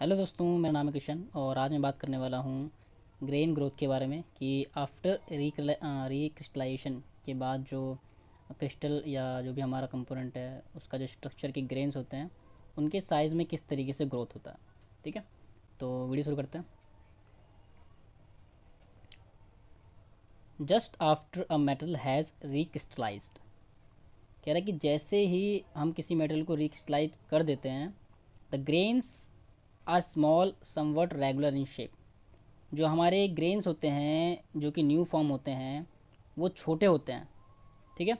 hello दोस्तों मेरा नाम है किशन और आज मैं बात करने वाला हूँ ग्रेन ग्रोथ के बारे में कि आफ्टर रिक्रिस्टलाइजेशन के बाद जो क्रिस्टल या जो भी हमारा कंपोनेंट है उसका जो स्ट्रक्चर के ग्रेन्स होते हैं उनके साइज़ में किस तरीके से ग्रोथ होता है ठीक है तो वीडियो शुरू करते हैं just after a metal has recrystallise कह रहा है कि जैसे ही हम किसी मेटल को रिक्रिस्टलाइज कर देते हैं the grains are small somewhat regular in shape जो हमारे ग्रेन्स होते हैं जो कि न्यू फॉर्म होते हैं वो छोटे होते हैं ठीक है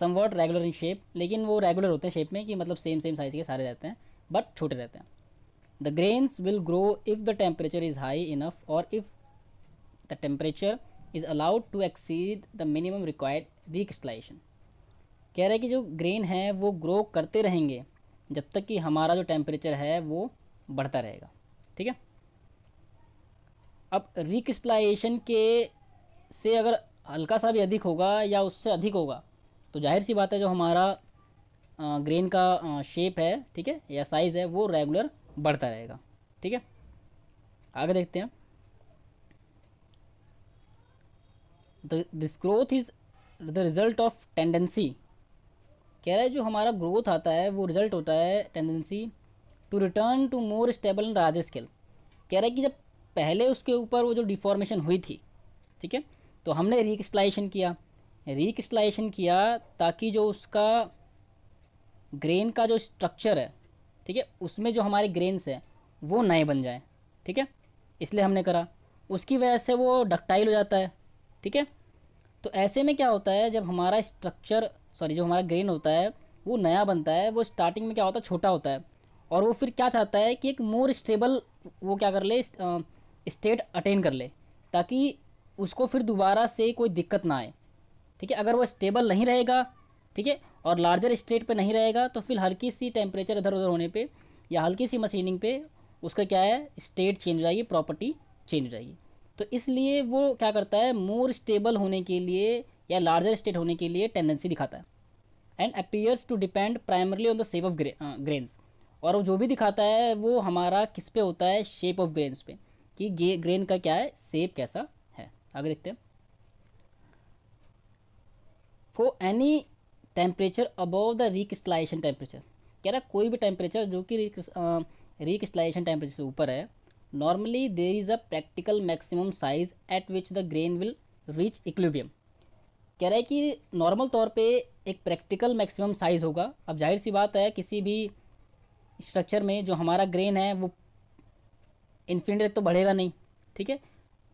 समवॉट रेगुलर इन शेप लेकिन वो रेगुलर होते हैं शेप में कि मतलब सेम सेम साइज़ के सारे रहते हैं बट छोटे रहते हैं the grains will grow if the temperature is high enough और if the temperature is allowed to exceed the minimum required recrystallisation कह रहा है कि जो ग्रेन है वो ग्रो करते रहेंगे जब तक कि हमारा जो टेम्परेचर है वो बढ़ता रहेगा ठीक है अब रिक्रिस्टलाइजेशन के से अगर हल्का सा भी अधिक होगा या उससे अधिक होगा तो जाहिर सी बात है जो हमारा ग्रेन का शेप है ठीक है या साइज़ है वो रेगुलर बढ़ता रहेगा ठीक है आगे देखते हैं the this growth is the result of tendency कह रहा है जो हमारा ग्रोथ आता है वो रिज़ल्ट होता है tendency to return to more stable and large scale कह रहा है कि जब पहले उसके ऊपर वो जो डिफॉर्मेशन हुई थी ठीक है तो हमने रिकस्टलाइजेशन किया रिक्रिस्टलाइजेशन किया ताकि जो उसका ग्रेन का जो स्ट्रक्चर है ठीक है उसमें जो हमारे ग्रेन्स हैं वो नए बन जाए ठीक है इसलिए हमने करा उसकी वजह से वो डक्टाइल हो जाता है ठीक है तो ऐसे में क्या होता है जब हमारा स्ट्रक्चर सॉरी जो हमारा ग्रेन होता है वो नया बनता है वो स्टार्टिंग में क्या होता है छोटा होता है और वो फिर क्या चाहता है कि एक मोर स्टेबल वो क्या कर ले स्टेट अटेन कर ले ताकि उसको फिर दोबारा से कोई दिक्कत ना आए ठीक है अगर वो स्टेबल नहीं रहेगा ठीक है और लार्जर स्टेट पे नहीं रहेगा तो फिर हल्की सी टेम्परेचर इधर उधर होने पे या हल्की सी मशीनिंग पे उसका क्या है स्टेट चेंज हो जाएगी प्रॉपर्टी चेंज हो जाएगी तो इसलिए वो क्या करता है मोर स्टेबल होने के लिए या लार्जर स्टेट होने के लिए टेंडेंसी दिखाता है and appears to depend primarily on the shape of grains और वो जो भी दिखाता है वो हमारा किस पे होता है शेप ऑफ ग्रेन पे कि ग्रेन का क्या है शेप कैसा है आगे देखते हैं for any temperature above the recrystallisation temperature कह रहा कोई भी टेम्परेचर जो कि रिकस्टलाइजेशन टेम्परेचर से ऊपर है normally there is a practical maximum size at which the grain will reach equilibrium कह रहा है कि नॉर्मल तौर पे एक प्रैक्टिकल मैक्सिमम साइज़ होगा अब जाहिर सी बात है किसी भी स्ट्रक्चर में जो हमारा ग्रेन है वो इन्फिनेट तो बढ़ेगा नहीं ठीक है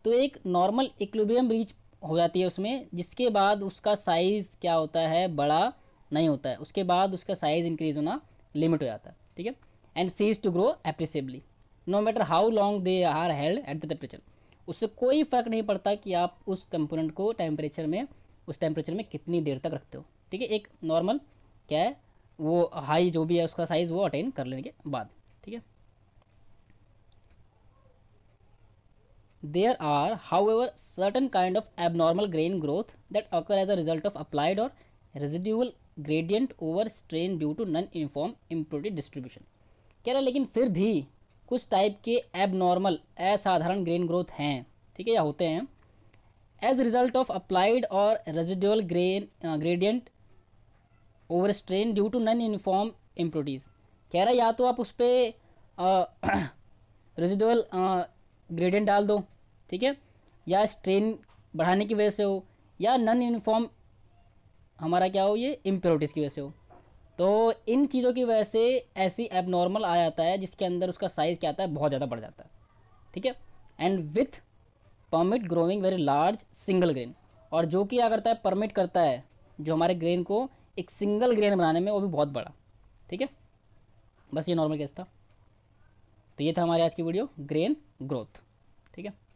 तो एक नॉर्मल इक्विलिब्रियम रीच हो जाती है उसमें जिसके बाद उसका साइज़ क्या होता है बड़ा नहीं होता है उसके बाद उसका साइज़ इंक्रीज होना लिमिट हो जाता है ठीक है and ceases to grow appreciably no matter how long they are held at the temperature उससे कोई फ़र्क नहीं पड़ता कि आप उस कंपोनेंट को टेम्परेचर में उस टेम्परेचर में कितनी देर तक रखते हो ठीक है एक नॉर्मल क्या है वो हाई जो भी है उसका साइज़ वो अटेन कर लेने के बाद ठीक है there are however certain kind of abnormal grain growth that occur as a result of applied or residual gradient over strain due to non uniform impurity distribution कह रहा लेकिन फिर भी कुछ टाइप के एबनॉर्मल असाधारण ग्रेन ग्रोथ हैं ठीक है या होते हैं as result of applied or residual grain gradient over strain due to non uniform impurities कह रहा है या तो आप उस पर रिजिडल ग्रेडियंट डाल दो ठीक है या स्ट्रेन बढ़ाने की वजह से हो या नन यूनिफॉर्म हमारा क्या हो ये इम्प्योरिटीज़ की वजह से हो तो इन चीज़ों की वजह से ऐसी एबनॉर्मल आ जाता है जिसके अंदर उसका साइज़ क्या आता है बहुत ज़्यादा बढ़ जाता है ठीक है and with permit growing very large single grain और जो कि क्या करता है परमिट करता है जो हमारे ग्रेन को एक सिंगल ग्रेन बनाने में वो भी बहुत बड़ा ठीक है बस ये नॉर्मल केस था तो ये था हमारे आज की वीडियो ग्रेन ग्रोथ ठीक है